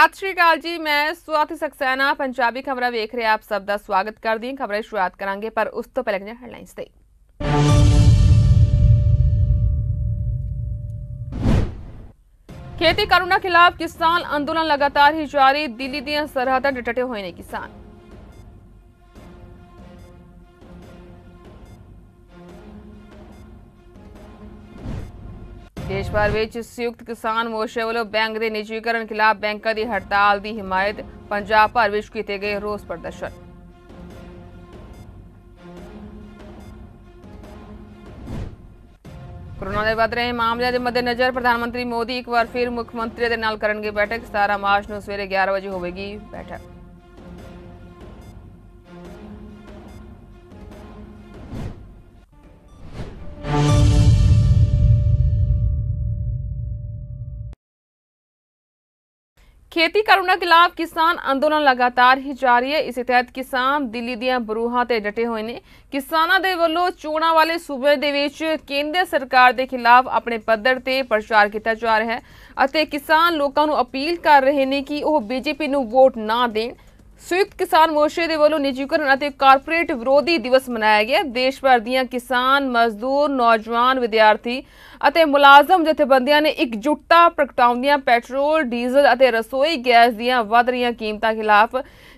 सत श्रीकाल जी मैं स्वाति सक्सैना पंजाबी खबर वेख रहे आप सब का स्वागत कर दी खबर शुरुआत करा पर उस तो पहले हेडलाइंस से खेती कानूनों खिलाफ किसान अंदोलन लगातार ही जारी दिल्ली दरहद डटे हुए ने किसान ਦੇਸ਼ ਭਰ ਵਿੱਚ ਸੰਯੁਕਤ ਕਿਸਾਨ ਮੋਰਚੇ ਵੱਲੋਂ ਬੈਂਕ ਦੇ ਨਿਜੀਕਰਨ ਖਿਲਾਫ ਬੈਂਕਾਂ ਦੀ ਹੜਤਾਲ ਦੀ ਹਮਾਇਤ ਪੰਜਾਬ ਭਰ ਵਿੱਚ ਕੀਤੇ ਗਏ ਰੋਸ ਪ੍ਰਦਰਸ਼ਨ ਕੋਰੋਨਾ ਦੇ ਵਧ ਰਹੇ ਮਾਮਲਿਆਂ ਦੇ ਮੱਦੇਨਜ਼ਰ ਪ੍ਰਧਾਨ ਮੰਤਰੀ ਮੋਦੀ ਇੱਕ ਵਾਰ ਫਿਰ ਮੁੱਖ ਮੰਤਰੀ ਦੇ ਨਾਲ ਕਰਨਗੇ ਬੈਠਕ 17 ਮਾਰਚ ਨੂੰ ਸਵੇਰੇ 11 ਵਜੇ ਹੋਵੇਗੀ ਬੈਠਕ ਖੇਤੀ ਕਰੋਨਾ ਖਿਲਾਫ ਕਿਸਾਨ ਅੰਦੋਲਨ ਲਗਾਤਾਰ ਹੀ ਜਾਰੀ ਹੈ ਇਸੇ ਤਹਿਤ ਕਿਸਾਨ ਦਿੱਲੀ ਦੀਆਂ ਬਰੂਹਾਂ ਤੇ ਡਟੇ ਹੋਏ ਨੇ ਕਿਸਾਨਾਂ ਦੇ ਵੱਲੋਂ ਚੋਣਾਂ ਵਾਲੇ ਸੂਬੇ ਦੇ ਵਿੱਚ ਕੇਂਦਰ ਸਰਕਾਰ ਦੇ ਖਿਲਾਫ ਆਪਣੇ ਪੱਧਰ ਤੇ ਪ੍ਰਚਾਰ ਕੀਤਾ ਜਾ ਰਿਹਾ ਹੈ ਅਤੇ ਕਿਸਾਨ ਲੋਕਾਂ ਨੂੰ ਅਪੀਲ ਕਰ ਰਹੇ ਨੇ ਕਿ ਉਹ ਬੀਜੇਪੀ ਨੂੰ ਵੋਟ ਨਾ ਦੇਣ ਸੰਯੁਕਤ ਕਿਸਾਨ ਮੋਰਚੇ ਦੇ ਵੱਲੋਂ ਨਿੱਜੀਕਰਨ ਅਤੇ ਕਾਰਪੋਰੇਟ ਵਿਰੋਧੀ ਦਿਵਸ ਮਨਾਇਆ ਗਿਆ ਦੇਸ਼ ਭਰ ਦੀਆਂ ਕਿਸਾਨ ਮਜ਼ਦੂਰ ਨੌਜਵਾਨ ਵਿਦਿਆਰਥੀ ਅਤੇ ਮੁਲਾਜ਼ਮ ਜਥੇਬੰਦੀਆਂ ਨੇ ਇਕਜੁੱਟਤਾ ਪ੍ਰਗਟਾਉਂਦਿਆਂ ਪੈਟਰੋਲ ਡੀਜ਼ਲ ਅਤੇ ਰਸੋਈ ਗੈਸ ਦੀਆਂ ਵਧ ਰਹੀਆਂ ਕੀਮਤਾਂ ਖਿਲਾਫ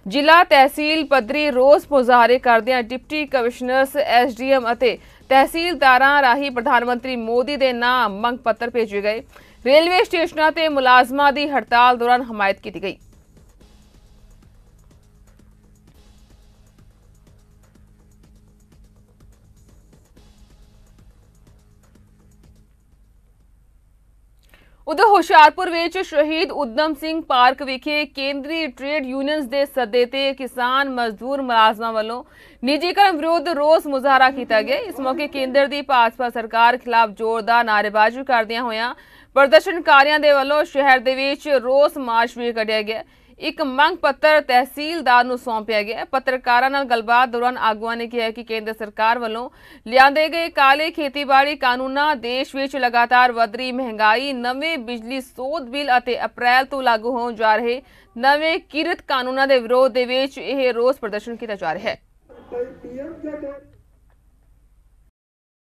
ਜ਼ਿਲ੍ਹਾ ਤਹਿਸੀਲ ਪੱਧਰੀ ਰੋਸ ਮੁਜ਼ਾਹਰੇ ਕਰਦਿਆਂ ਡਿਪਟੀ ਕਮਿਸ਼ਨਰਸ ਐਸਡੀਐਮ ਅਤੇ ਤਹਿਸੀਲਦਾਰਾਂ ਰਾਹੀਂ ਪ੍ਰਧਾਨ ਮੰਤਰੀ ਮੋਦੀ ਦੇ ਨਾਮ ਮੰਗ ਪੱਤਰ ਭੇਜੇ ਗਏ ਰੇਲਵੇ ਸਟੇਸ਼ਨਾਂ ਤੇ ਮੁਲਾਜ਼ਮਾਂ ਦੀ ਹੜਤਾਲ ਦੌਰਾਨ ਹਮਾਇਤ ਕੀਤੀ ਗਈ ਉਧਰ ਹੁਸ਼ਿਆਰਪੁਰ ਵਿੱਚ ਸ਼ਹੀਦ ਉਦਮ ਸਿੰਘ ਪਾਰਕ ਵਿਖੇ ਕੇਂਦਰੀ ਟ੍ਰੇਡ ਯੂਨੀਅਨਸ ਦੇ ਸੱਦੇ ਤੇ ਕਿਸਾਨ ਮਜ਼ਦੂਰ ਮਲਾਜ਼ਮਾਂ ਵੱਲੋਂ ਨਿੱਜੀਕਰਨ ਵਿਰੋਧ ਰੋਸ ਮੁਜ਼ਾਹਰਾ ਕੀਤਾ ਗਿਆ ਇਸ ਮੌਕੇ ਕੇਂਦਰ ਦੀ ਭਾਜਪਾ ਸਰਕਾਰ ਖਿਲਾਫ ਜ਼ੋਰਦਾਰ ਨਾਅਰੇਬਾਜ਼ੀ ਕਰਦਿਆਂ ਹੋਇਆਂ ਪ੍ਰਦਰਸ਼ਨਕਾਰੀਆਂ ਦੇ ਵੱਲੋਂ ਸ਼ਹਿਰ ਦੇ ਵਿੱਚ ਰੋਸ ਮਾਰਚ ਵੀ ਕੱਢਿਆ ਗਿਆ ਇੱਕ ਮੰਗ ਪੱਤਰ ਤਹਿਸੀਲਦਾਰ ਨੂੰ ਸੌਂਪਿਆ ਗਿਆ ਪੱਤਰਕਾਰਾਂ ਨਾਲ ਗੱਲਬਾਤ ਦੌਰਾਨ ਆਗੂਆਂ ਨੇ ਕਿਹਾ ਕਿ ਕੇਂਦਰ ਸਰਕਾਰ ਵੱਲੋਂ ਲਿਆਂਦੇ ਗਏ ਕਾਲੇ ਖੇਤੀਬਾੜੀ ਕਾਨੂੰਨਾਂ ਦੇਸ਼ ਵਿੱਚ ਲਗਾਤਾਰ ਵਧਰੀ ਮਹਿੰਗਾਈ ਨਵੇਂ ਬਿਜਲੀ ਸੋਧ ਬਿੱਲ ਅਤੇ ਅਪ੍ਰੈਲ ਤੋਂ ਲਾਗੂ ਹੋਣ ਜਾ ਰਹੇ ਨਵੇਂ ਕਿਰਤ ਕਾਨੂੰਨਾਂ ਦੇ ਵਿਰੋਧ ਦੇ ਵਿੱਚ ਇਹ ਰੋਸ ਪ੍ਰਦਰਸ਼ਨ ਕੀਤਾ ਜਾ ਰਿਹਾ ਹੈ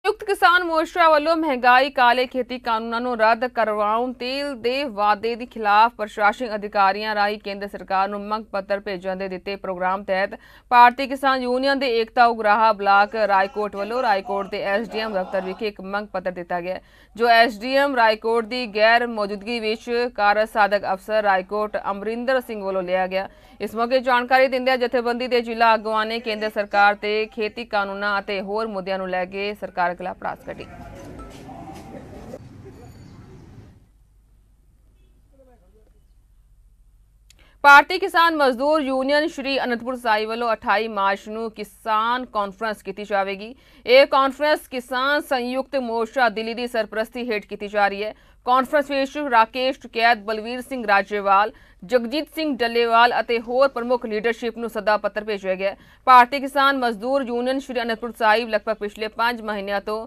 ਸੰਯੁਕਤ ਕਿਸਾਨ ਮੋਰਚਾ ਵੱਲੋਂ ਮਹਿੰਗਾਈ ਕਾਲੇ ਖੇਤੀ ਕਾਨੂੰਨਾਂ ਨੂੰ ਰੱਦ ਕਰਵਾਉਣ ਤੇਲ ਦੇ ਵਾਅਦੇ ਦੇ ਖਿਲਾਫ ਪ੍ਰਸ਼ਾਸਨਿਕ ਅਧਿਕਾਰੀਆਂ ਰਾਹੀਂ ਕੇਂਦਰ ਸਰਕਾਰ ਨੂੰ ਮੰਗ ਪੱਤਰ ਭੇਜਣ ਦੇ ਦਿੱਤੇ ਪ੍ਰੋਗਰਾਮ ਤਹਿਤ ਭਾਰਤੀ ਕਿਸਾਨ ਯੂਨੀਅਨ ਦੇ ਏਕਤਾ ਉਗਰਾਹਾ ਬਲਾਕ ਰਾਏਕੋਟ ਵੱਲੋਂ ਰਾਏਕੋਟ ਦੇ ਐਸਡੀਐਮ ਦਫ਼ਤਰ ਵਿਖੇ ਇੱਕ ਮੰਗ ਪੱਤਰ ਦਿੱਤਾ ਗਿਆ ਜੋ ਐਸਡੀਐਮ ਰਾਏਕੋਟ ਦੀ ਗੈਰ ਮੌਜੂਦਗੀ ਵਿੱਚ ਕਾਰਜ ਸਾਧਕ ਅਫਸਰ ਰਾਏਕੋਟ ਅਮਰਿੰਦਰ ਸਿੰਘ ਵੱਲੋਂ ਲਿਆ ਗਿਆ ਇਸ ਮੌਕੇ ਜਾਣਕਾਰੀ ਦਿੰਦਿਆਂ ਜਥੇਬੰਦੀ ਦੇ ਜ਼ਿਲ੍ਹਾ ਆਗੂਆਂ ਨੇ ਕੇਂਦਰ ਸਰਕਾਰ ਤੇ ਖੇਤੀ ਕਾਨੂੰਨਾਂ ਅਤੇ ਹੋਰ ਮੁੱਦਿਆਂ ਨੂੰ ਲੈ ਕੇ ਸਰਕਾਰ ਖਿਲਾਫ ਪ੍ਰਾਸ ਕੱਢੀ ਭਾਰਤੀ ਕਿਸਾਨ ਮਜ਼ਦੂਰ ਯੂਨੀਅਨ ਸ਼੍ਰੀ ਅਨੰਦਪੁਰ ਸਾਹਿਬ ਵੱਲੋਂ 28 ਮਾਰਚ ਨੂੰ ਕਿਸਾਨ ਕਾਨਫਰੰਸ ਕੀਤੀ ਜਾਵੇਗੀ ਇਹ ਕਾਨਫਰੰਸ ਕਿਸਾਨ ਸੰਯੁਕਤ ਮੋਰਚਾ ਦਿੱਲੀ ਦੀ ਸਰਪ੍ਰਸਤੀ ਹੇਠ ਕੀਤੀ ਜਾ ਰਹੀ ਹੈ ਕਾਨਫਰੰਸ ਵਿੱਚ ਰਾਕੇਸ਼ ਟੁਕੈਤ ਬਲਵੀਰ ਸਿੰਘ ਰਾਜੇਵਾਲ ਜਗਜੀਤ ਸਿੰਘ ਡੱਲੇਵਾਲ ਅਤੇ ਹੋਰ ਪ੍ਰਮੁੱਖ ਲੀਡਰਸ਼ਿਪ ਨੂੰ ਸੱਦਾ ਪੱਤਰ ਭੇਜਿਆ ਗਿਆ ਭਾਰਤੀ ਕਿਸਾਨ ਮਜ਼ਦੂਰ ਯੂਨੀਅਨ ਸ਼੍ਰੀ ਅਨੰਦਪੁਰ ਸਾਹਿਬ ਲਗਭਗ ਪਿਛਲੇ 5 ਮਹੀਨਿਆਂ ਤੋਂ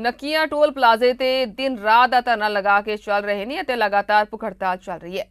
ਨਕੀਆ ਟੋਲ ਪਲਾਜ਼ੇ ਤੇ ਦਿਨ ਰਾਤ ਦਾ ਧਰਨਾ ਲਗਾ ਕੇ ਚੱਲ ਰਹੇ ਨੇ ਅਤੇ ਲਗਾਤਾਰ ਭੁਖ ਹੜਤਾਲ ਚੱਲ ਰਹੀ ਹੈ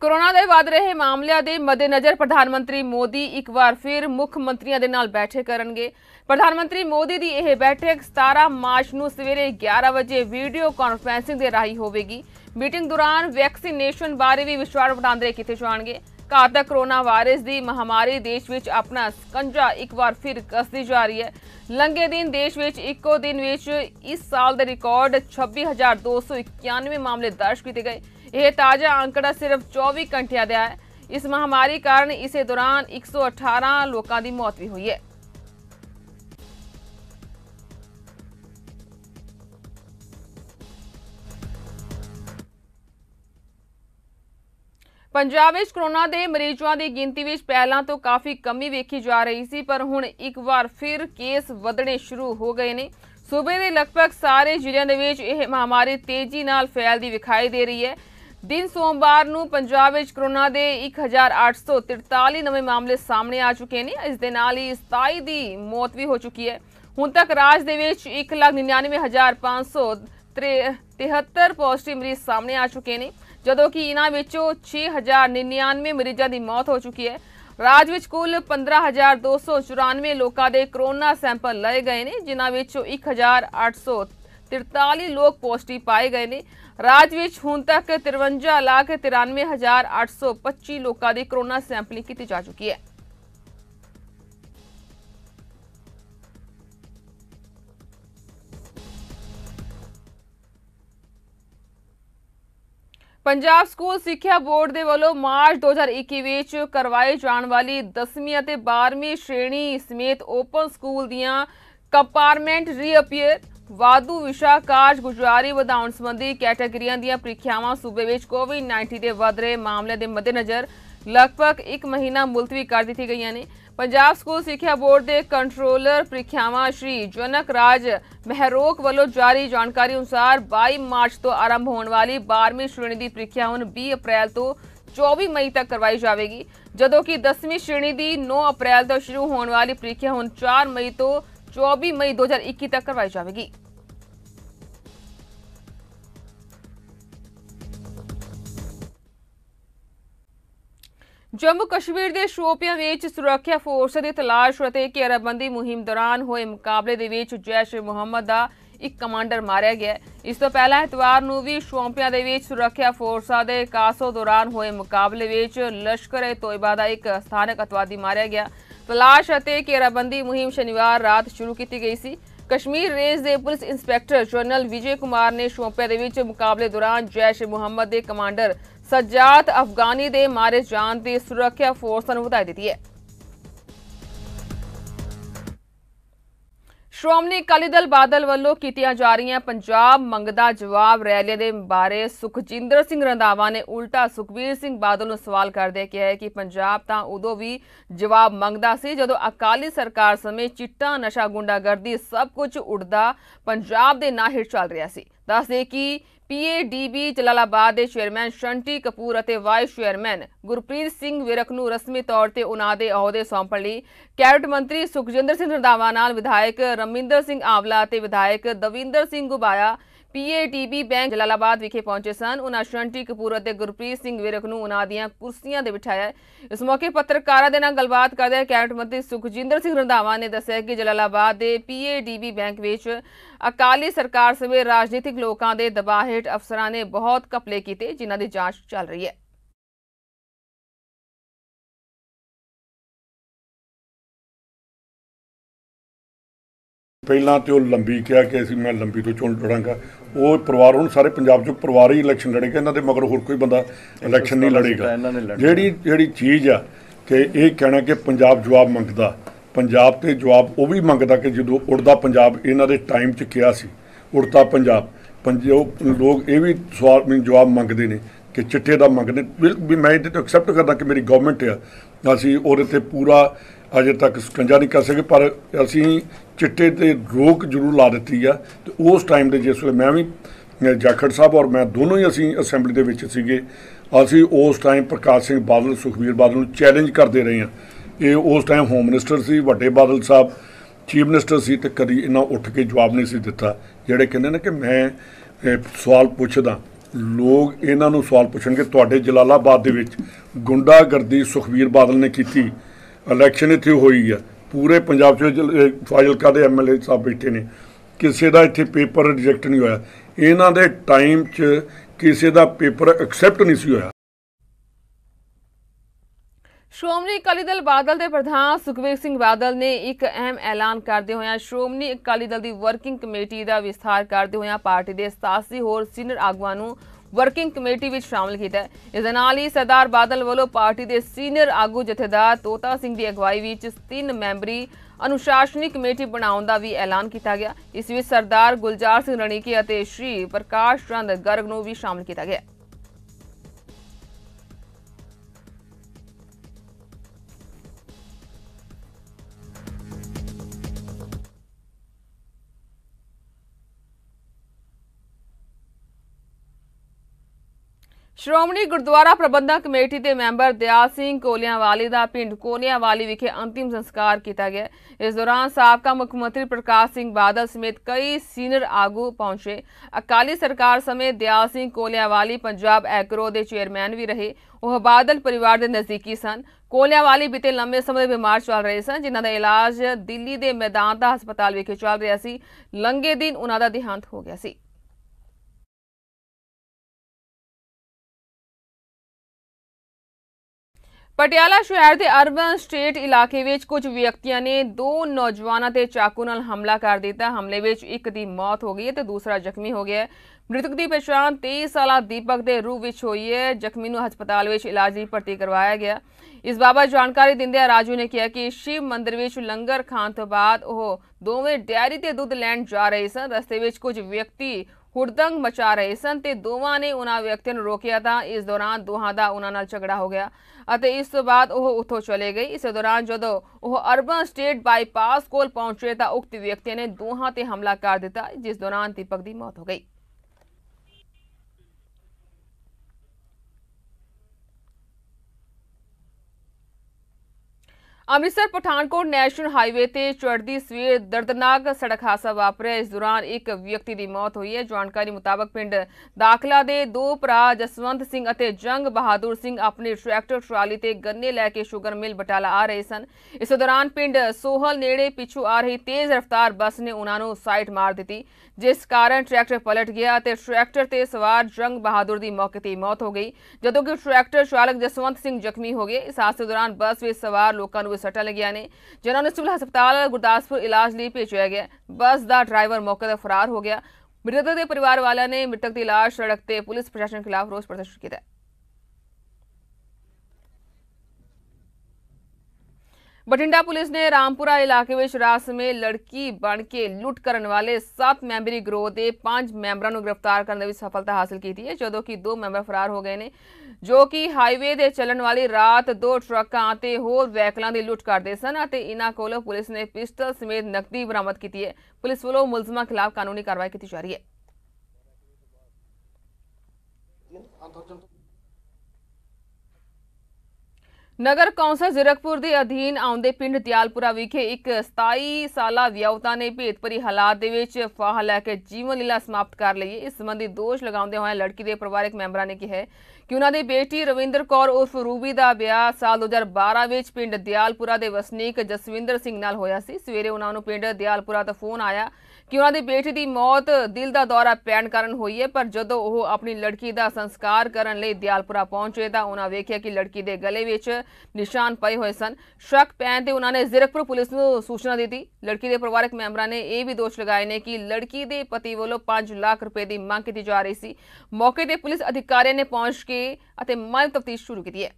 ਕੋਰੋਨਾ ਦੇ ਵਧ ਰਹੇ ਮਾਮਲਿਆਂ ਦੇ ਮੱਦੇਨਜ਼ਰ ਪ੍ਰਧਾਨ ਮੰਤਰੀ ਮੋਦੀ ਇੱਕ ਵਾਰ ਫਿਰ ਮੁੱਖ ਮੰਤਰੀਆਂ ਦੇ ਨਾਲ ਬੈਠੇ ਕਰਨਗੇ ਪ੍ਰਧਾਨ ਮੰਤਰੀ ਮੋਦੀ ਦੀ ਇਹ ਬੈਠਕ 17 ਮਾਰਚ ਨੂੰ ਸਵੇਰੇ 11 ਵਜੇ ਵੀਡੀਓ ਕਾਨਫਰੈਂਸਿੰਗ ਦੇ ਰਾਹੀਂ ਹੋਵੇਗੀ ਮੀਟਿੰਗ ਦੌਰਾਨ ਵੈਕਸੀਨੇਸ਼ਨ ਬਾਰੇ ਵੀ ਵਿਚਾਰ ਵਟਾਂਦਰੇ ਕੀਤੇ ਜਾਣਗੇ ਘਾਤਕ ਕੋਰੋਨਾ ਵਾਇਰਸ ਦੀ ਮਹਾਮਾਰੀ ਦੇਸ਼ ਵਿੱਚ ਆਪਣਾ ਸਕੰਜਾ ਇੱਕ ਵਾਰ ਫਿਰ ਕੱਸਦੀ ਜਾ ਰਹੀ ਹੈ ਲੰਘੇ ਦਿਨ ਦੇਸ਼ ਵਿੱਚ ਇੱਕੋ ਦਿਨ ਵਿੱਚ ਇਸ ਸਾਲ ਦਾ ਰਿਕਾਰਡ 26291 ਮਾਮਲੇ ਦਰਜ ਕੀਤੇ ਗਏ ਇਹ ਤਾਜ਼ਾ ਅੰਕੜਾ ਸਿਰਫ 24 ਘੰਟਿਆਂ ਦਾ ਹੈ ਇਸ ਮਹਾਮਾਰੀ ਕਾਰਨ ਇਸੇ ਦੌਰਾਨ 118 ਲੋਕਾਂ ਦੀ ਮੌਤ ਵੀ ਹੋਈ ਹੈ ਪੰਜਾਬ ਵਿੱਚ ਕਰੋਨਾ ਦੇ ਮਰੀਜ਼ਾਂ ਦੀ ਗਿਣਤੀ ਵਿੱਚ ਪਹਿਲਾਂ ਤੋਂ ਕਾਫੀ ਕਮੀ ਵੇਖੀ ਜਾ ਰਹੀ ਸੀ ਪਰ ਹੁਣ ਇੱਕ ਵਾਰ ਫਿਰ ਕੇਸ ਵਧਣੇ ਸ਼ੁਰੂ ਹੋ ਗਏ ਨੇ ਸੂਬੇ ਦੇ ਲਗਭਗ ਸਾਰੇ ਜ਼ਿਲ੍ਹਿਆਂ ਦੇ ਵਿੱਚ ਇਹ ਮਹਾਮਾਰੀ ਤੇਜ਼ੀ ਨਾਲ ਫੈਲਦੀ ਵਿਖਾਈ ਦੇ ਰਹੀ ਹੈ ਦਿਨ ਸੋਮਵਾਰ ਨੂੰ ਪੰਜਾਬ ਵਿੱਚ ਕਰੋਨਾ ਦੇ 1843 ਨਵੇਂ ਮਾਮਲੇ ਸਾਹਮਣੇ ਆ ਚੁੱਕੇ ਨੇ ਇਸ ਦੇ ਨਾਲ ਹੀ 27 ਦੀ ਮੌਤ ਵੀ ਹੋ ਚੁੱਕੀ ਹੈ ਹੁਣ ਤੱਕ ਰਾਜ ਦੇ ਵਿੱਚ 199573 ਪੋਜ਼ਿਟਿਵ ਮਰੀਜ਼ ਸਾਹਮਣੇ ਆ ਚੁੱਕੇ ਨੇ ਜਦੋਂ ਕਿ ਇਹਨਾਂ ਵਿੱਚੋਂ 6099 ਮਰੀਜ਼ਾਂ ਦੀ ਮੌਤ ਹੋ ਚੁੱਕੀ ਹੈ ਰਾਜ ਵਿੱਚ ਕੁੱਲ 15294 ਲੋਕਾਂ ਦੇ ਕਰੋਨਾ ਸੈਂਪਲ ਲਏ ਗਏ ਨੇ ਜਿਨ੍ਹਾਂ ਵਿੱਚੋਂ 1843 ਲੋਕ ਪੋਜ਼ਿਟਿਵ ਪਾਏ ਗਏ ਨੇ ਰਾਜ ਵਿੱਚ ਹੁਣ ਤੱਕ 53 ਲੱਖ 93825 ਲੋਕਾਂ ਦੀ ਕਰੋਨਾ ਸੈਂਪਲਿੰਗ ਕੀਤੀ ਜਾ ਚੁੱਕੀ ਹੈ ਪੰਜਾਬ ਸਕੂਲ ਸਿੱਖਿਆ ਬੋਰਡ ਦੇ ਵੱਲੋਂ ਮਾਰਚ 2021 ਵਿੱਚ ਕਰਵਾਏ ਜਾਣ ਵਾਲੀ 10ਵੀਂ ਅਤੇ 12ਵੀਂ ਸ਼੍ਰੇਣੀ ਸਮੇਤ ਓਪਨ ਸਕੂਲ ਦੀਆਂ ਕੰਪਾਰਟਮੈਂਟ ਰੀਅਪੀਅਰ ਵਾਧੂ ਵਿਸ਼ਾ ਕਾਰਜ ਗੁਜ਼ਾਰੀ ਵਧਾਉਣ ਸੰਬੰਧੀ ਕੈਟਾਗਰੀਆਂ ਦੀਆਂ ਪ੍ਰੀਖਿਆਵਾਂ ਸੂਬੇ ਵਿੱਚ ਕੋਵਿਡ-19 ਦੇ ਵਧ ਰਹੇ ਮਾਮਲਿਆਂ ਦੇ ਮੱਦੇਨਜ਼ਰ ਲਗਭਗ 1 ਮਹੀਨਾ ਮੁਲਤਵੀ ਕਰ ਦਿੱਤੀ ਗਈਆਂ ਨੇ ਪੰਜਾਬ ਸਕੂਲ ਸਿੱਖਿਆ ਬੋਰਡ ਦੇ ਕੰਟਰੋਲਰ ਪ੍ਰੀਖਿਆਵਾਂ ਸ਼੍ਰੀ ਜਨਕ ਰਾਜ ਮਹਿਰੋਕ ਵੱਲੋਂ ਜਾਰੀ ਜਾਣਕਾਰੀ ਅਨੁਸਾਰ 22 ਮਾਰਚ ਤੋਂ ਆਰੰਭ ਹੋਣ ਵਾਲੀ 12ਵੀਂ ਸ਼੍ਰੇਣੀ ਦੀ ਪ੍ਰੀਖਿਆ ਹੁਣ 20 ਅਪ੍ਰੈਲ ਤੋਂ 24 ਮਈ ਤੱਕ ਕਰਵਾਈ ਜਾਵੇਗੀ ਜਦੋਂ ਕਿ 10ਵੀਂ ਸ਼੍ਰੇਣੀ ਦੀ 9 ਅਪ੍ਰੈਲ ਤੋਂ ਸ਼ੁਰੂ ਹੋਣ ਵਾਲੀ ਪ੍ਰੀਖਿਆ ਹੁਣ 4 ਮਈ ਤੋਂ 24 ਮਈ 2021 ਤੱਕ ਕਰਵਾਈ ਜਾਵੇਗੀ ਜੰਮੂ ਕਸ਼ਮੀਰ ਦੇ ਸ਼ੋਪੀਆਂ ਵਿੱਚ ਸੁਰੱਖਿਆ ਫੋਰਸ ਦੀ ਤਲਾਸ਼ ਅਤੇ ਘੇਰਾਬੰਦੀ ਮੁਹਿੰਮ ਦੌਰਾਨ ਹੋਏ ਮੁਕਾਬਲੇ ਦੇ ਵਿੱਚ ਜੈਸ਼ ਮੁਹੰਮਦ ਦਾ ਇੱਕ ਕਮਾਂਡਰ ਮਾਰਿਆ ਗਿਆ ਇਸ ਤੋਂ ਪਹਿਲਾਂ ਇਤਵਾਰ ਨੂੰ ਵੀ ਸ਼ੋਪੀਆਂ ਦੇ ਵਿੱਚ ਸੁਰੱਖਿਆ ਫੋਰਸਾਂ ਦੇ ਕਾਸੋ ਦੌਰਾਨ ਹੋਏ ਮੁਕਾਬਲੇ ਵਿੱਚ ਲਸ਼ਕਰ-ਏ ਤੋਇਬਾ ਦਾ ਇੱਕ ਸਥਾਨਕ ਅਤਵਾਦੀ ਮਾਰਿਆ ਗਿਆ ਤਲਾਸ਼ ਅਤੇ ਘੇਰਾਬੰਦੀ ਮੁਹਿੰਮ ਸ਼ਨੀਵਾਰ ਰਾਤ ਸ਼ੁਰੂ ਕੀਤੀ ਗਈ ਸੀ ਕਸ਼ਮੀਰ ਰੇਂਜ ਦੇ police inspector general Vijay Kumar ਨੇ ਸ਼ੋਪੀਆਂ ਦੇ ਵਿੱਚ ਮੁਕਾਬਲੇ ਦੌਰਾਨ ਜੈਸ਼ ਮੁਹੰਮਦ ਦੇ ਕਮਾਂਡਰ ਸਜਾਦ ਅਫਗਾਨੀ ਦੇ ਮਾਰੇ ਜਾਣ ਦੀ ਸੁਰੱਖਿਆ ਫੋਰਸ ਨੂੰ ਵਧਾਈ ਦਿੱਤੀ ਹੈ ਸ਼੍ਰੋਮਣੀ ਅਕਾਲੀ ਦਲ ਬਾਦਲ ਵੱਲੋਂ ਕੀਤੀਆਂ ਜਾ ਰਹੀਆਂ ਪੰਜਾਬ ਮੰਗਦਾ ਜਵਾਬ ਰੈਲੀ ਦੇ ਬਾਰੇ ਸੁਖਜਿੰਦਰ ਸਿੰਘ ਰੰਧਾਵਾ ਨੇ ਉਲਟਾ ਸੁਖਵੀਰ ਸਿੰਘ ਬਾਦਲ ਨੂੰ ਸਵਾਲ ਕਰਦੇ ਕਿਹਾ ਹੈ ਕਿ ਪੰਜਾਬ ਤਾਂ ਉਦੋਂ ਵੀ ਜਵਾਬ ਮੰਗਦਾ ਸੀ ਜਦੋਂ ਅਕਾਲੀ ਸਰਕਾਰ ਸਮੇਂ ਚਿੱਟਾ ਨਸ਼ਾ ਗੁੰਡਾਗਰਦੀ ਸਭ ਕੁਝ ਉੜਦਾ ਪੰਜਾਬ ਦੇ ਨਾਹਿਰ ਚੱਲ ਰਿਹਾ ਸੀ ਦੱਸਦੇ ਕਿ ਪੀਏਡੀਬੀ ਜਲਾਲਾਬਾਦ ਦੇ ਚੇਅਰਮੈਨ ਸ਼ੰਟੀ ਕਪੂਰ ਅਤੇ ਵਾਈਸ ਚੇਅਰਮੈਨ ਗੁਰਪ੍ਰੀਤ ਸਿੰਘ ਵਿਰਕ ਨੂੰ ਰਸਮੀ ਤੌਰ ਤੇ ਉਹਨਾਂ ਦੇ ਅਹੁਦੇ ਸੌਂਪਣ ਲਈ ਕੈਬਨਿਟ ਮੰਤਰੀ ਸੁਖਜਿੰਦਰ ਸਿੰਘ ਰੰਧਾਵਾ ਨਾਲ ਵਿਧਾਇਕ ਰਮਿੰਦਰ ਸਿੰਘ ਆਵਲਾ ਅਤੇ ਵਿਧਾਇਕ ਦਵਿੰਦਰ ਸਿੰਘ ਗੁਬਾਇਆ ਪੀਏਟੀਬੀ ਬੈਂਕ ਜਲਾਲਾਬਾਦ ਵਿਖੇ ਪਹੁੰਚੇ ਸਨ ਉਹਨਾਂ ਸ਼ੰਟੀ ਕਪੂਰ ਅਤੇ ਗੁਰਪ੍ਰੀਤ ਸਿੰਘ ਵਿਰਕ ਨੂੰ ਉਹਨਾਂ ਦੀਆਂ ਕੁਰਸੀਆਂ ਦੇ ਬਿਠਾਇਆ ਇਸ ਮੌਕੇ ਪੱਤਰਕਾਰਾਂ ਦੇ ਨਾਲ ਗੱਲਬਾਤ ਕਰਦੇ ਕੈਬਨਿਟ ਮੰਤਰੀ ਸੁਖਜਿੰਦਰ ਸਿੰਘ ਰੰਧਾਵਾ ਨੇ ਦੱਸਿਆ ਕਿ ਜਲਾਲਾਬਾਦ ਦੇ ਪੀਏਟੀਬੀ ਬੈਂਕ ਵਿੱਚ ਅਕਾਲੀ ਸਰਕਾਰ ਸਮੇਂ ਰਾਜਨੀਤਿਕ ਲੋਕਾਂ ਦੇ ਦਬਾਅ ਹੇਠ ਅਫਸਰਾਂ ਨੇ ਬਹੁਤ ਕਪਲੇ ਕੀਤੇ ਜਿਨ੍ਹਾਂ ਦੀ ਜਾਂਚ ਚੱਲ ਰਹੀ ਹੈ ਪਹਿਲਾਂ ਤੇ ਉਹ ਲੰਬੀ ਕਿਹਾ ਕਿ ਅਸੀਂ ਮੈਂ ਲੰਬੀ ਤੋਂ ਚੋਣ ਲੜਾਂਗਾ ਉਹ ਪਰਿਵਾਰ ਹੁਣ ਸਾਰੇ ਪੰਜਾਬ 'ਚ ਪਰਿਵਾਰ ਹੀ ਇਲੈਕਸ਼ਨ ਲੜੇਗਾ ਇਹਨਾਂ ਦੇ ਮਗਰ ਹੋਰ ਕੋਈ ਬੰਦਾ ਇਲੈਕਸ਼ਨ ਨਹੀਂ ਲੜੇਗਾ ਜਿਹੜੀ ਜਿਹੜੀ ਚੀਜ਼ ਆ ਕਿ ਇਹ ਕਹਿਣਾ ਕਿ ਪੰਜਾਬ ਜਵਾਬ ਮੰਗਦਾ ਪੰਜਾਬ ਤੇ ਜਵਾਬ ਉਹ ਵੀ ਮੰਗਦਾ ਕਿ ਜਦੋਂ ਉੜਦਾ ਪੰਜਾਬ ਇਹਨਾਂ ਦੇ ਟਾਈਮ 'ਚ ਕਿਹਾ ਸੀ ਉੜਦਾ ਪੰਜਾਬ ਪੰਜੋ ਲੋਕ ਇਹ ਵੀ ਸਵਾਲ ਮੈਨੂੰ ਜਵਾਬ ਮੰਗਦੇ ਨੇ ਕਿ ਚਿੱਟੇ ਦਾ ਮੰਗਦੇ ਵੀ ਮੈਂ ਇਹ ਐਕਸੈਪਟ ਕਰਦਾ ਕਿ ਮੇਰੀ ਗਵਰਨਮੈਂਟ ਆ ਅਸੀਂ ਉਹਦੇ ਤੇ ਪੂਰਾ ਅਜੇ ਤੱਕ ਸਕੰਜਾ ਨਹੀਂ ਕਰ ਸਕੇ ਪਰ ਅਸੀਂ ਚਿੱਟੇ ਤੇ ਰੋਕ ਜ਼ਰੂਰ ਲਾ ਦਿੱਤੀ ਆ ਤੇ ਉਸ ਟਾਈਮ ਦੇ ਜਿਸ ਵੇਲੇ ਮੈਂ ਵੀ ਜਾਖੜ ਸਾਹਿਬ ਔਰ ਮੈਂ ਦੋਨੋਂ ਹੀ ਅਸੀਂ ਅਸੈਂਬਲੀ ਦੇ ਵਿੱਚ ਸੀਗੇ ਅਸੀਂ ਉਸ ਟਾਈਮ ਪ੍ਰਕਾਸ਼ ਸਿੰਘ ਬਾਦਲ ਸੁਖਵੀਰ ਬਾਦਲ ਨੂੰ ਚੈਲੰਜ ਕਰਦੇ ਰਹੇ ਆ ਇਹ ਉਸ ਟਾਈਮ ਹੋਮ ਮਿਨਿਸਟਰ ਸੀ ਵੱਡੇ ਬਾਦਲ ਸਾਹਿਬ ਚੀਫ ਮਿਨਿਸਟਰ ਸੀ ਤੇ ਕਦੀ ਇਹਨਾਂ ਉੱਠ ਕੇ ਜਵਾਬ ਨਹੀਂ ਸੀ ਦਿੱਤਾ ਜਿਹੜੇ ਕਹਿੰਦੇ ਨੇ ਕਿ ਮੈਂ ਸਵਾਲ ਪੁੱਛਦਾ ਲੋਕ ਇਹਨਾਂ ਨੂੰ ਸਵਾਲ ਪੁੱਛਣਗੇ ਤੁਹਾਡੇ ਜਲਾਲਾਬਾਦ ਦੇ ਵਿੱਚ ਗੁੰਡਾਗਰਦੀ ਸੁਖਵੀਰ ਬਾਦਲ ਨੇ ਕੀਤੀ ਇਲੈਕਸ਼ਨ ਇੱਥੇ ਹੋਈ ਆ ਪੂਰੇ ਪੰਜਾਬ 'ਚ ਫਾਜ਼ਿਲਕਾ ਦੇ ਐਮਐਲਏ ਸਾਹਿਬ ਬੈਠੇ ਨੇ ਕਿਸੇ ਦਾ ਇੱਥੇ ਪੇਪਰ ਰਿਜੈਕਟ ਨਹੀਂ ਹੋਇਆ ਇਹਨਾਂ ਦੇ ਟਾਈਮ 'ਚ ਕਿਸੇ ਦਾ ਪੇਪਰ ਐਕਸੈਪਟ ਨਹੀਂ ਸੀ ਹੋਇਆ ਸ਼੍ਰੋਮਣੀ ਅਕਾਲੀ ਦਲ ਬਾਦਲ ਦੇ ਪ੍ਰਧਾਨ ਸੁਖਵੀਰ ਸਿੰਘ ਬਾਦਲ ਨੇ ਇੱਕ ਅਹਿਮ ਐਲਾਨ ਕਰਦੇ ਹੋਏ ਸ਼੍ਰੋਮਣੀ ਅਕਾਲੀ ਦਲ ਦੀ ਵਰਕਿੰਗ ਕਮੇਟੀ ਦਾ ਵਿਸਥਾਰ ਕਰਦੇ ਹੋਏ ਪਾਰਟੀ ਦੇ 87 ਹੋਰ ਸੀਨੀਅਰ ਆਗੂਆਂ ਨੂੰ ਵਰਕਿੰਗ ਕਮੇਟੀ ਵਿੱਚ ਸ਼ਾਮਲ ਕੀਤਾ ਇਸ ਦੇ ਨਾਲ ਹੀ ਸਰਦਾਰ ਬਾਦਲ ਵੱਲੋਂ ਪਾਰਟੀ ਦੇ ਸੀਨੀਅਰ ਆਗੂ ਜਥੇਦਾਰ ਤੋਤਾ ਸਿੰਘ ਦੀ ਅਗਵਾਈ ਵਿੱਚ ਤਿੰਨ ਮੈਂਬਰੀ ਅਨੁਸ਼ਾਸਨੀ ਕਮੇਟੀ ਬਣਾਉਣ ਦਾ ਵੀ ਐਲਾਨ ਕੀਤਾ ਗਿਆ ਇਸ ਵਿੱਚ ਸਰਦਾਰ ਗੁਲਜਾਰ ਸਿੰਘ ਰਣੀਕੇ ਅਤੇ ਸ਼੍ਰੀ ਪ੍ਰਕਾਸ਼ ਚੰਦ ਗਰਗ ਨੂੰ ਵੀ ਸ਼ਾਮਲ ਕੀਤਾ ਗਿਆ ਸ਼੍ਰੋਮਣੀ ਗੁਰਦੁਆਰਾ ਪ੍ਰਬੰਧਕ ਕਮੇਟੀ ਦੇ ਮੈਂਬਰ ਦਿਆਲ ਸਿੰਘ ਕੋਲਿਆਂਵਾਲੀ ਦਾ ਪਿੰਡ ਕੋਲਿਆਂਵਾਲੀ ਵਿਖੇ ਅੰਤਿਮ ਸੰਸਕਾਰ ਕੀਤਾ ਗਿਆ ਇਸ ਦੌਰਾਨ ਸਾਬਕਾ ਮੁੱਖ ਮੰਤਰੀ ਪ੍ਰਕਾਸ਼ ਸਿੰਘ ਬਾਦਲ ਸਮੇਤ ਕਈ ਸੀਨੀਅਰ ਆਗੂ ਪਹੁੰਚੇ ਅਕਾਲੀ ਸਰਕਾਰ ਸਮੇਂ ਦਿਆਲ ਸਿੰਘ ਕੋਲਿਆਂਵਾਲੀ ਪੰਜਾਬ ਐਗਰੋ ਦੇ ਚੇਅਰਮੈਨ ਵੀ ਰਹੇ ਉਹ ਬਾਦਲ ਪਰਿਵਾਰ ਦੇ ਨਜ਼ਦੀਕੀ ਸਨ ਕੋਲਿਆਂਵਾਲੀ ਬਿਤੇ ਲੰਮੇ ਸਮੇਂ ਬਿਮਾਰ ਚੱਲ ਰਹੇ ਸਨ ਜਿਨ੍ਹਾਂ ਦਾ ਇਲਾਜ ਦਿੱਲੀ ਦੇ ਮੈਦਾਨ ਦਾ ਹਸਪਤਾਲ ਵਿਖੇ ਚੱਲ ਰਿਹਾ ਸੀ ਲੰਗੇ ਦਿਨ ਉਹਨਾਂ ਦਾ ਦੇਹਾਂਤ ਹੋ ਗਿਆ ਸੀ ਪਟਿਆਲਾ ਸ਼ਹਿਰ ਦੇ ਅਰਬਨ ਸਟੇਟ ਇਲਾਕੇ ਵਿੱਚ ਕੁਝ ਵਿਅਕਤੀਆਂ ਨੇ ਦੋ ਨੌਜਵਾਨਾਂ ਤੇ ਚਾਕੂ ਨਾਲ ਹਮਲਾ ਕਰ ਦਿੱਤਾ ਹਮਲੇ ਵਿੱਚ ਇੱਕ ਦੀ ਮੌਤ ਹੋ ਗਈ ਹੈ ਤੇ ਦੂਸਰਾ ਜ਼ਖਮੀ ਹੋ ਗਿਆ ਹੈ ਮ੍ਰਿਤਕ ਦੀ ਪਛਾਣ 23 ਸਾਲਾ ਦੀਪਕ ਦੇ ਰੂਪ ਵਿੱਚ ਹੋਈ ਹੈ ਜ਼ਖਮੀ ਨੂੰ ਹਸਪਤਾਲ ਵਿੱਚ ਇਲਾਜ ਲਈ ਭਰਤੀ ਕਰਵਾਇਆ ਗਿਆ ਇਸ ਬਾਬਤ ਜਾਣਕਾਰੀ ਦਿੰਦਿਆਂ ਰਾਜੂ ਨੇ ਕਿਹਾ ਕਿ ਸ਼ਿਵ ਮੰਦਿਰ ਵਿੱਚ ਲੰਗਰ ਖਾਣ ਤੋਂ ਬਾਅਦ ਉਹ ਦੋਵੇਂ ਡੈਰੀ ਤੇ ਦੁੱਧ ਲੈਣ ਜਾ ਰਹੇ ਸਨ ਰਸਤੇ ਵਿੱਚ ਕੁਝ ਵਿਅਕਤੀ ਹੁਰਦੰਗ ਮਚਾ ਰਹੇ ਸਨ ਤੇ ਦੋਵਾਂ ਨੇ ਉਹਨਾਂ ਵਿਅਕਤੀ ਨੂੰ ਰੋਕਿਆ ਤਾਂ ਇਸ ਦੌਰਾਨ ਦੋਹਾਂ ਦਾ ਉਹਨਾਂ ਨਾਲ ਝਗੜਾ ਹੋ ਗਿਆ ਅਤੇ ਇਸ ਤੋਂ ਬਾਅਦ ਉਹ ਉੱਥੋਂ ਚਲੇ ਗਏ ਇਸ ਦੌਰਾਨ ਜਦੋਂ ਉਹ ਅਰਬਨ ਸਟੇਟ ਬਾਈਪਾਸ ਕੋਲ ਪਹੁੰਚੇ ਤਾਂ ਉਕਤ ਵਿਅਕਤੀ ਨੇ ਦੋਹਾਂ ਤੇ ਹਮਲਾ ਕਰ ਦਿੱਤਾ ਜਿਸ ਦੌਰਾਨ ਦੀਪਕ ਦੀ ਮੌਤ ਹੋ ਗਈ ਅੰਮ੍ਰਿਤਸਰ ਪਠਾਨਕੋਟ ਨੈਸ਼ਨਲ ਹਾਈਵੇ ਤੇ ਚੜ੍ਹਦੀ ਸਵੇਰ ਦਰਦਨਾਕ ਸੜਕ ਹਾਦਸਾ ਵਾਪਰਿਆ ਇਸ ਦੌਰਾਨ ਇੱਕ ਵਿਅਕਤੀ ਦੀ ਮੌਤ ਹੋਈ ਹੈ ਜਾਣਕਾਰੀ ਮੁਤਾਬਕ ਪਿੰਡ ਦਾਖਲਾ ਦੇ ਦੋ ਭਰਾ ਜਸਵੰਤ ਸਿੰਘ ਅਤੇ ਜੰਗ ਬਹਾਦਰ ਸਿੰਘ ਆਪਣੇ ਟਰੈਕਟਰ ਟਰਾਲੀ ਤੇ ਗੰਨੇ ਲੈ ਕੇ ਸ਼ੂਗਰ ਮਿਲ ਬਟਾਲਾ ਆ ਰਹੇ ਸਨ ਇਸ ਦੌਰਾਨ ਪਿੰਡ ਸੋਹਲ ਨੇੜੇ ਪਿੱਛੋਂ ਆ ਰਹੀ ਤੇਜ਼ ਰਫ਼ਤਾਰ ਬੱਸ ਨੇ ਉਹਨਾਂ ਨੂੰ ਸਾਈਡ ਮਾਰ ਦਿੱਤੀ ਜਿਸ ਕਾਰਨ ਟਰੈਕਟਰ ਪਲਟ ਗਿਆ ਅਤੇ ਟਰੈਕਟਰ ਤੇ ਸਵਾਰ ਜੰਗ ਬਹਾਦਰ ਦੀ ਮੌਕੇ ਤੇ ਮੌਤ ਹੋ ਗਈ ਜਦੋਂ ਕਿ ਟਰੈਕਟਰ ਚਾਲਕ ਜਸਵੰਤ ਸਿੰਘ ਜ਼ਖਮੀ ਹੋ ਗਏ ਇਸ ਹਾਦਸੇ ਦੌਰਾਨ ਬੱਸ ਵਿੱਚ ਸਵਾਰ ਲੋਕਾਂ ਨੂੰ सट्टा लग गया ने जनरल सिविल हस्पता गुरदासपुर इलाज लिए भेजा गया बस का ड्राइवर मौके पर फरार हो गया मृतक के परिवार वाले ने मृतक की इलाज सड़क से पुलिस प्रशासन खिलाफ रोस प्रदर्शन किया बठिंडा पुलिस ने रामपुरा इलाके ਵਿੱਚ ਰਾਸ ਸਮੇਂ ਲੜਕੀ ਬਣ ਕੇ ਲੁੱਟ ਕਰਨ ਵਾਲੇ 7 ਮੈਂਬਰੀ ਗਰੋਹ ਦੇ 5 ਮੈਂਬਰਾਂ ਨੂੰ ਗ੍ਰਿਫਤਾਰ ਕਰਨ ਦੇ ਵਿੱਚ ਸਫਲਤਾ ਹਾਸਲ ਕੀਤੀ ਹੈ ਜਦੋਂ ਕਿ 2 ਮੈਂਬਰ ਫਰਾਰ ਹੋ ਗਏ ਨੇ ਜੋ ਕਿ ਹਾਈਵੇ ਦੇ ਚੱਲਣ ਵਾਲੀ ਰਾਤ ਦੋ ਟਰੱਕਾਂ ਤੇ ਹੋਰ ਵਹੀਕਲਾਂ ਦੀ ਲੁੱਟ ਕਰਦੇ ਸਨ ਅਤੇ ਇਨ੍ਹਾਂ ਕੋਲੋਂ ਪੁਲਿਸ ਨੇ ਪਿਸਟਲ ਸਮੇਤ ਨਕਦੀ ਬਰਾਮਦ ਕੀਤੀ ਹੈ ਪੁਲਿਸ ਵੱਲੋਂ ਮੁਲਜ਼ਮਾਂ ਖਿਲਾਫ ਕਾਨੂੰਨੀ ਕਾਰਵਾਈ ਕੀਤੀ ਜਾ ਰਹੀ ਹੈ ਨਗਰ ਕੌਂਸਲ ਜ਼ਿਰਕਪੁਰ ਦੇ ਅਧੀਨ ਆਉਂਦੇ ਪਿੰਡ ਦਿਆਲਪੁਰਾ ਵਿਖੇ ਇੱਕ 27 ਸਾਲਾ ਵਿਆਹੁਤਾ ਨੇ ਭੇਤਪਰੀ ਹਾਲਾਤ ਦੇ ਵਿੱਚ ਫਾਹ ਲੈ ਕੇ ਜੀਵਨ ਲੀਲਾ ਸਮਾਪਤ ਕਰ ਲਈ ਇਸ ਸੰਬੰਧੀ ਦੋਸ਼ ਲਗਾਉਂਦੇ ਹੋਏ ਲੜਕੀ ਦੇ ਪਰਿਵਾਰਕ ਮੈਂਬਰਾਂ ਨੇ ਕਿਹਾ ਕਿ ਉਹਨਾਂ ਦੀ ਬੇਟੀ ਰਵਿੰਦਰ ਕੌਰ ਉਰਫ ਰੂਬੀ ਦਾ ਵਿਆਹ ਸਾਲ 2012 ਵਿੱਚ ਪਿੰਡ ਦਿਆਲਪੁਰਾ ਦੇ ਵਸਨੀਕ ਜਸਵਿੰਦਰ ਸਿੰਘ ਨਾਲ ਹੋਇਆ ਸੀ ਸਵੇਰੇ ਉਹਨਾਂ ਨੂੰ ਪਿੰਡ ਦਿਆਲਪੁਰਾ ਤੋਂ ਫੋਨ ਆਇਆ ਕਿ ਉਹਨਾਂ ਦੀ ਬੇਟੀ ਦੀ ਮੌਤ ਦਿਲ ਦਾ ਦੌਰਾ ਪੈਣ ਕਾਰਨ ਹੋਈ ਹੈ ਪਰ ਜਦੋਂ ਉਹ ਆਪਣੀ ਲੜਕੀ ਦਾ ਸੰਸਕਾਰ ਕਰਨ ਲਈ ਦਿਆਲਪੁਰਾ ਪਹੁੰਚੇ ਤਾਂ ਉਹਨਾਂ ਵੇਖਿਆ ਕਿ ਲੜਕੀ ਦੇ ਗਲੇ ਵਿੱਚ ਨਿਸ਼ਾਨ ਪਏ ਹੋਏ ਸਨ ਸ਼ੱਕ ਪੈਣ ਤੇ ਉਹਨਾਂ ਨੇ ਜ਼ਿਰਕਪੁਰ ਪੁਲਿਸ ਨੂੰ ਸੂਚਨਾ ਦਿੱਤੀ ਲੜਕੀ ਦੇ ਪਰਿਵਾਰਕ ਮੈਂਬਰਾਂ ਨੇ ਇਹ ਵੀ ਦੋਸ਼ ਲਗਾਏ ਨੇ ਕਿ ਲੜਕੀ ਦੇ ਪਤੀ ਵੱਲੋਂ 5 ਲੱਖ ਰੁਪਏ ਦੀ ਮੰਗ ਕੀਤੀ ਜਾ ਰਹੀ ਸੀ ਮੌਕੇ ਤੇ ਪੁਲਿਸ ਅਧਿਕਾਰੀਆਂ ਨੇ ਪਹੁੰਚ ਕੇ ਅਤੇ ਮਾਲ ਤਫਤੀਸ਼ ਸ਼ੁਰੂ ਕੀਤੀ ਹੈ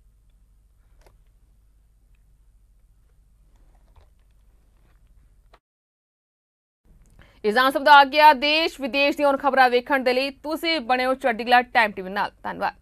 ਇਜ਼ਾਨ ਸਭ ਦਾ ਆ ਗਿਆ ਦੇਸ਼ ਵਿਦੇਸ਼ ਦੀਆਂ ਖਬਰਾਂ ਵੇਖਣ ਦੇ ਲਈ ਤੁਸੀਂ ਬਣਿਓ ਚੱਡੀਗਲਾ ਟਾਈਮ ਟੀਵੀ ਨਾਲ ਧੰਨਵਾਦ